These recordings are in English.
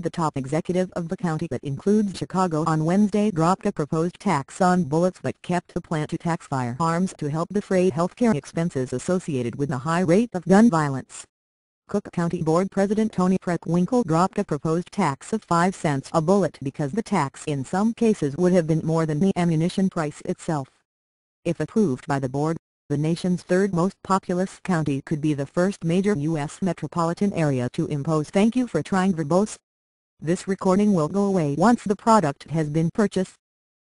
the top executive of the county that includes Chicago on Wednesday dropped a proposed tax on bullets but kept the plan to tax firearms to help defray healthcare expenses associated with the high rate of gun violence. Cook County Board President Tony Preckwinkle dropped a proposed tax of 5 cents a bullet because the tax in some cases would have been more than the ammunition price itself. If approved by the board, the nation's third most populous county could be the first major U.S. metropolitan area to impose thank you for trying verbose this recording will go away once the product has been purchased.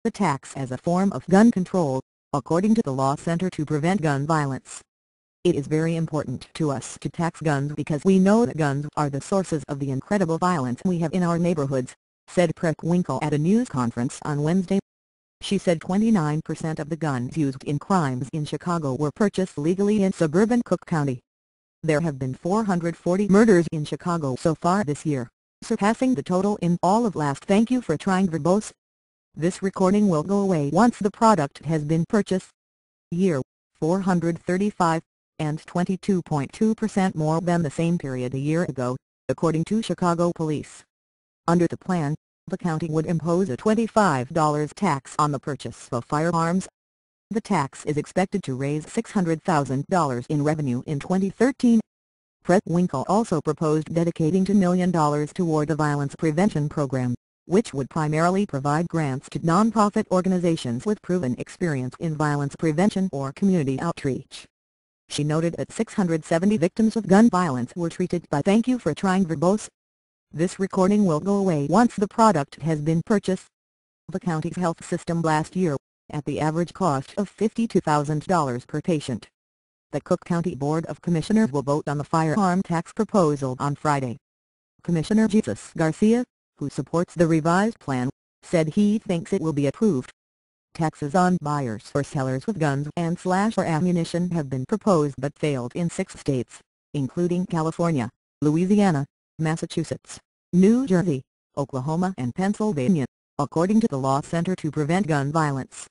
The tax as a form of gun control, according to the Law Center to Prevent Gun Violence. It is very important to us to tax guns because we know that guns are the sources of the incredible violence we have in our neighborhoods, said Preckwinkle at a news conference on Wednesday. She said 29% of the guns used in crimes in Chicago were purchased legally in suburban Cook County. There have been 440 murders in Chicago so far this year surpassing the total in all of last thank you for trying verbose. This recording will go away once the product has been purchased. Year 435 and 22.2% more than the same period a year ago, according to Chicago police. Under the plan, the county would impose a $25 tax on the purchase of firearms. The tax is expected to raise $600,000 in revenue in 2013 Fred Winkle also proposed dedicating $2 million toward the violence prevention program, which would primarily provide grants to nonprofit organizations with proven experience in violence prevention or community outreach. She noted that 670 victims of gun violence were treated by Thank You for Trying Verbose. This recording will go away once the product has been purchased. The county's health system last year, at the average cost of $52,000 per patient, the Cook County Board of Commissioners will vote on the firearm tax proposal on Friday. Commissioner Jesus Garcia, who supports the revised plan, said he thinks it will be approved. Taxes on buyers or sellers with guns and slash or ammunition have been proposed but failed in six states, including California, Louisiana, Massachusetts, New Jersey, Oklahoma and Pennsylvania, according to the Law Center to Prevent Gun Violence.